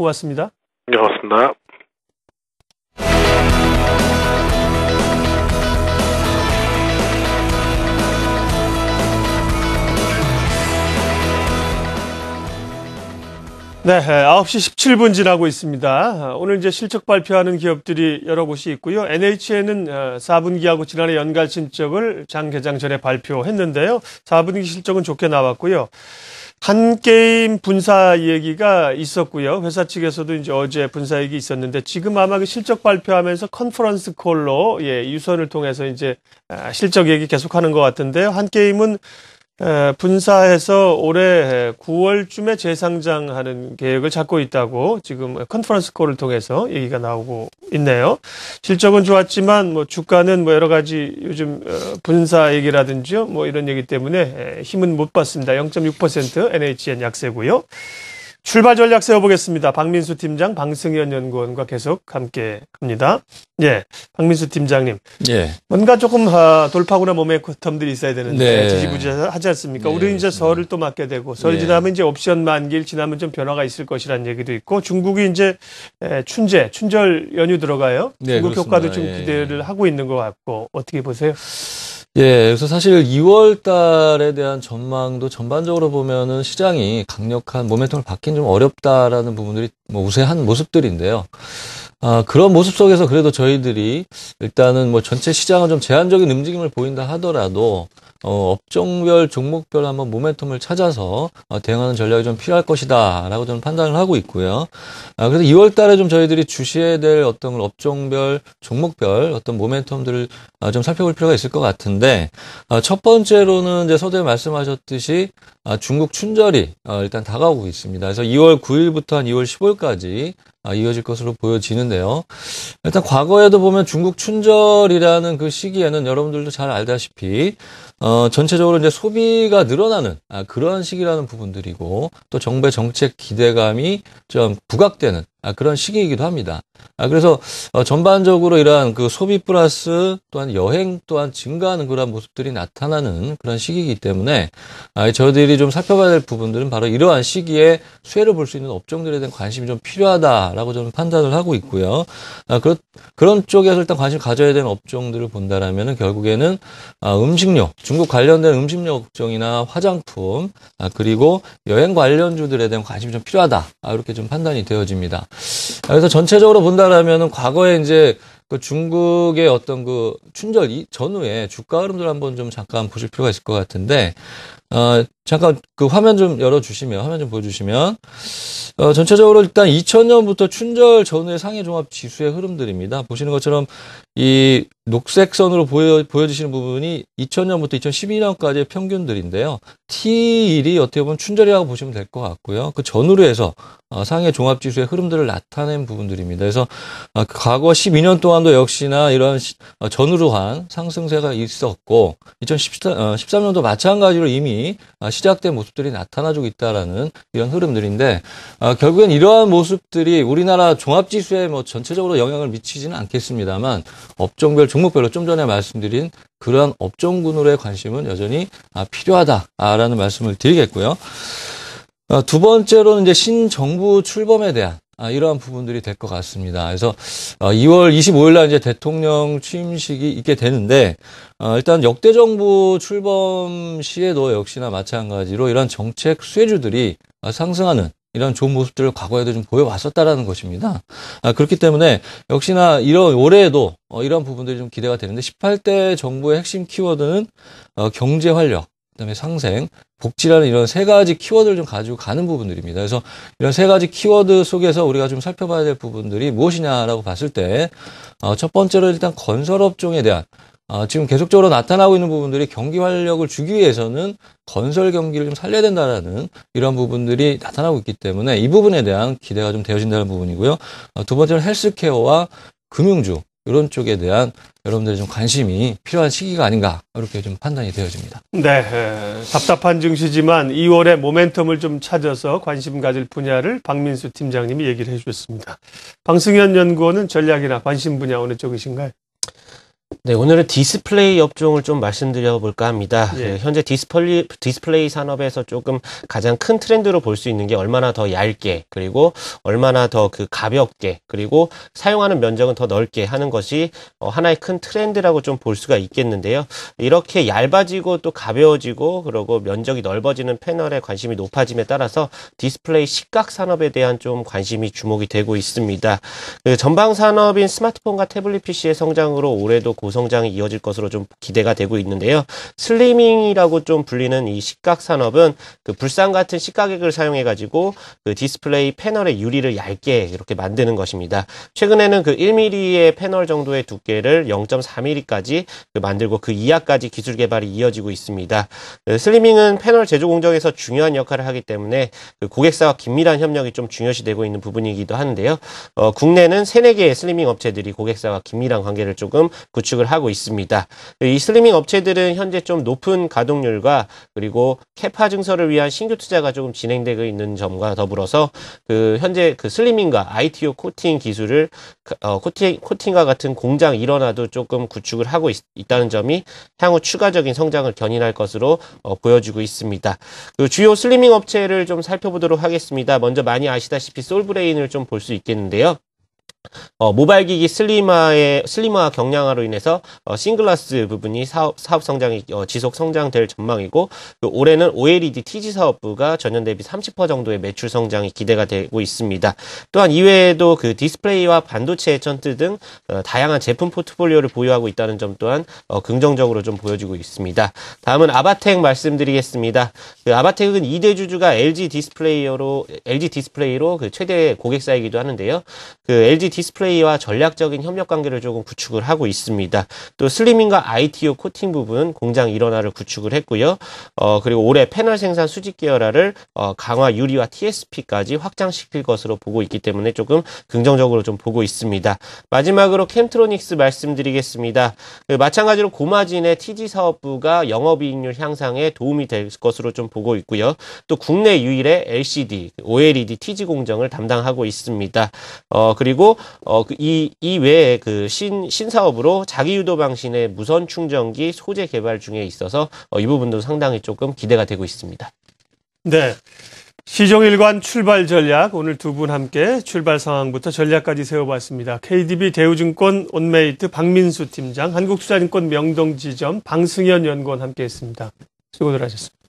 고맙습니다. 고맙습니다. 네, 9시 17분 지나고 있습니다. 오늘 이제 실적 발표하는 기업들이 여러 곳이 있고요. NHN은 4분기하고 어, 지난해 연간 실적을 장 개장 전에 발표했는데요. 4분기 실적은 좋게 나왔고요. 한 게임 분사 얘기가 있었고요. 회사 측에서도 이제 어제 분사 얘기 있었는데 지금 아마 그 실적 발표하면서 컨퍼런스 콜로 예, 유선을 통해서 이제 아, 실적 얘기 계속하는 것 같은데요. 한 게임은 분사해서 올해 9월쯤에 재상장하는 계획을 잡고 있다고 지금 컨퍼런스 콜을 통해서 얘기가 나오고 있네요. 실적은 좋았지만 뭐 주가는 뭐 여러 가지 요즘 어, 분사 얘기라든지요. 뭐 이런 얘기 때문에 힘은 못 봤습니다. 0.6% NHN 약세고요. 출발 전략 세워보겠습니다. 박민수 팀장, 방승현 연구원과 계속 함께 합니다. 예, 박민수 팀장님. 예. 뭔가 조금 아, 돌파구나 몸에 텀들이 있어야 되는데 네. 지지부지하지 않습니까? 네. 우리는 이제 설을 또 맞게 되고 설 네. 예. 지나면 이제 옵션 만길 지나면 좀 변화가 있을 것이라는 얘기도 있고 중국이 이제 춘제, 춘절 연휴 들어가요. 네, 중국 그렇습니다. 효과도 좀 예, 예. 기대를 하고 있는 것 같고 어떻게 보세요? 예, 그래서 사실 2월 달에 대한 전망도 전반적으로 보면은 시장이 강력한 모멘텀을 받긴 좀 어렵다라는 부분들이 뭐 우세한 모습들인데요. 아, 그런 모습 속에서 그래도 저희들이 일단은 뭐 전체 시장은 좀 제한적인 움직임을 보인다 하더라도 어, 업종별, 종목별 한번 모멘텀을 찾아서 어, 대응하는 전략이 좀 필요할 것이다 라고 저는 판단을 하고 있고요. 아, 그래서 2월 달에 좀 저희들이 주시해야 될 어떤 업종별, 종목별 어떤 모멘텀들을 아, 좀 살펴볼 필요가 있을 것 같은데 아, 첫 번째로는 이제 서두에 말씀하셨듯이 아, 중국 춘절이 어, 일단 다가오고 있습니다. 그래서 2월 9일부터 한 2월 15일까지 아, 이어질 것으로 보여지는데요. 일단 과거에도 보면 중국 춘절이라는 그 시기에는 여러분들도 잘 알다시피 어, 전체적으로 이제 소비가 늘어나는 아, 그러한 시기라는 부분들이고 또 정부의 정책 기대감이 좀 부각되는 아, 그런 시기이기도 합니다. 아, 그래서 어, 전반적으로 이러한 그 소비 플러스 또한 여행 또한 증가하는 그러한 모습들이 나타나는 그런 시기이기 때문에 아, 저희들이 좀 살펴봐야 될 부분들은 바로 이러한 시기에 수혜를 볼 수 있는 업종들에 대한 관심이 좀 필요하다라고 저는 판단을 하고 있고요. 그런 그런 쪽에서 일단 관심 가져야 되는 업종들을 본다라면 결국에는 음식료, 중국 관련된 음식료 업종이나 화장품 그리고 여행 관련주들에 대한 관심이 좀 필요하다 이렇게 좀 판단이 되어집니다. 그래서 전체적으로 본다라면 과거에 이제 그 중국의 어떤 그 춘절 이 전후에 주가 흐름들 한번 좀 잠깐 보실 필요가 있을 것 같은데 어 잠깐 그 화면 좀 열어 주시면 화면 좀 보여 주시면 어 전체적으로 일단 2000년부터 춘절 전후의 상해 종합 지수의 흐름들입니다. 보시는 것처럼 이 녹색선으로 보여, 보여지시는 부분이 2000년부터 2012년까지의 평균들인데요. T1이 어떻게 보면 춘절이라고 보시면 될 것 같고요. 그 전후로 해서 어, 상해 종합지수의 흐름들을 나타낸 부분들입니다. 그래서 어, 그 과거 12년 동안도 역시나 이런 어, 전후로한 상승세가 있었고 2013년도 마찬가지로 이미 시작된 모습들이 나타나주고 있다라는 이런 흐름들인데 결국엔 이러한 모습들이 우리나라 종합지수에 뭐 전체적으로 영향을 미치지는 않겠습니다만 업종별 종 종목별로 좀 전에 말씀드린 그러한 업종군으로의 관심은 여전히 아, 필요하다라는 말씀을 드리겠고요. 어, 두 번째로는 이제 신정부 출범에 대한 아, 이러한 부분들이 될 것 같습니다. 그래서 2월 어, 25일 날 이제 대통령 취임식이 있게 되는데 어, 일단 역대 정부 출범 시에도 역시나 마찬가지로 이런 정책 수혜주들이 아, 상승하는 이런 좋은 모습들을 과거에도 좀 보여왔었다라는 것입니다. 아, 그렇기 때문에 역시나 이런 올해에도 어, 이런 부분들이 좀 기대가 되는데 18대 정부의 핵심 키워드는 어, 경제 활력, 그다음에 상생, 복지라는 이런 세 가지 키워드를 좀 가지고 가는 부분들입니다. 그래서 이런 세 가지 키워드 속에서 우리가 좀 살펴봐야 될 부분들이 무엇이냐라고 봤을 때, 어, 첫 번째로 일단 건설업종에 대한 아, 지금 계속적으로 나타나고 있는 부분들이 경기 활력을 주기 위해서는 건설 경기를 좀 살려야 된다라는 이런 부분들이 나타나고 있기 때문에 이 부분에 대한 기대가 좀 되어진다는 부분이고요. 어, 두 번째는 헬스케어와 금융주 이런 쪽에 대한 여러분들의 좀 관심이 필요한 시기가 아닌가 이렇게 좀 판단이 되어집니다. 네, 에, 답답한 증시지만 2월에 모멘텀을 좀 찾아서 관심 가질 분야를 박민수 팀장님이 얘기를 해주셨습니다. 방승현 연구원은 전략이나 관심 분야 어느 쪽이신가요? 네, 오늘은 디스플레이 업종을 좀 말씀드려볼까 합니다. 예. 네, 현재 디스플레이, 디스플레이 산업에서 조금 가장 큰 트렌드로 볼 수 있는 게 얼마나 더 얇게, 그리고 얼마나 더 그 가볍게, 그리고 사용하는 면적은 더 넓게 하는 것이 어, 하나의 큰 트렌드라고 좀 볼 수가 있겠는데요. 이렇게 얇아지고 또 가벼워지고, 그리고 면적이 넓어지는 패널에 관심이 높아짐에 따라서 디스플레이 시각 산업에 대한 좀 관심이 주목이 되고 있습니다. 그 전방 산업인 스마트폰과 태블릿 PC의 성장으로 올해도 고성장이 이어질 것으로 좀 기대가 되고 있는데요. 슬리밍이라고 좀 불리는 이 식각 산업은 그 불상 같은 식가액을 사용해 가지고 그 디스플레이 패널의 유리를 얇게 이렇게 만드는 것입니다. 최근에는 그 1mm의 패널 정도의 두께를 0.4mm까지 그 만들고 그 이하까지 기술 개발이 이어지고 있습니다. 그 슬리밍은 패널 제조 공정에서 중요한 역할을 하기 때문에 그 고객사와 긴밀한 협력이 좀 중요시되고 있는 부분이기도 하는데요. 어, 국내는 3, 4 개의 슬리밍 업체들이 고객사와 긴밀한 관계를 조금 구축 구축을 하고 있습니다. 이 슬리밍 업체들은 현재 좀 높은 가동률과 그리고 캐파 증설을 위한 신규 투자가 조금 진행되고 있는 점과 더불어서 그 현재 그 슬리밍과 ITO 코팅 기술을 그, 어, 코팅 코팅과 같은 공장 일어나도 조금 구축을 하고 있, 다는 점이 향후 추가적인 성장을 견인할 것으로 어, 보여지고 있습니다. 그 주요 슬리밍 업체를 좀 살펴보도록 하겠습니다. 먼저 많이 아시다시피 솔브레인을 좀 볼 수 있겠는데요. 어, 모바일 기기 슬리화의슬리화 경량화로 인해서 어, 싱글라스 부분이 사업, 사업 성장이 어, 지속 성장될 전망이고 올해는 OLED TG 사업부가 전년 대비 30% 정도의 매출 성장이 기대가 되고 있습니다. 또한 이외에도 그 디스플레이와 반도체 전트 등 어, 다양한 제품 포트폴리오를 보유하고 있다는 점 또한 어, 긍정적으로 좀 보여지고 있습니다. 다음은 아바텍 말씀드리겠습니다. 그 아바텍은 2대 주주가 LG 디스플레이로 LG 디스플레이로 그 최대 고객사이기도 하는데요. 그 LG 디스플레이와 전략적인 협력 관계를 조금 구축을 하고 있습니다. 또 슬리밍과 ITO 코팅 부분 공장 일원화를 구축을 했고요. 어, 그리고 올해 패널 생산 수직 계열화를 어, 강화 유리와 TSP까지 확장시킬 것으로 보고 있기 때문에 조금 긍정적으로 좀 보고 있습니다. 마지막으로 캠트로닉스 말씀드리겠습니다. 그 마찬가지로 고마진의 TG 사업부가 영업이익률 향상에 도움이 될 것으로 좀 보고 있고요. 또 국내 유일의 LCD, OLED TG 공정을 담당하고 있습니다. 어, 그리고 어, 그 이, 이 외에 그 신, 신사업으로 자기 유도 방신의 무선 충전기 소재 개발 중에 있어서 어, 이 부분도 상당히 조금 기대가 되고 있습니다. 네. 시종일관 출발 전략 오늘 두 분 함께 출발 상황부터 전략까지 세워봤습니다. KDB 대우증권 온메이트 박민수 팀장, 한국투자증권 명동지점 방승현 연구원 함께했습니다. 수고들 하셨습니다.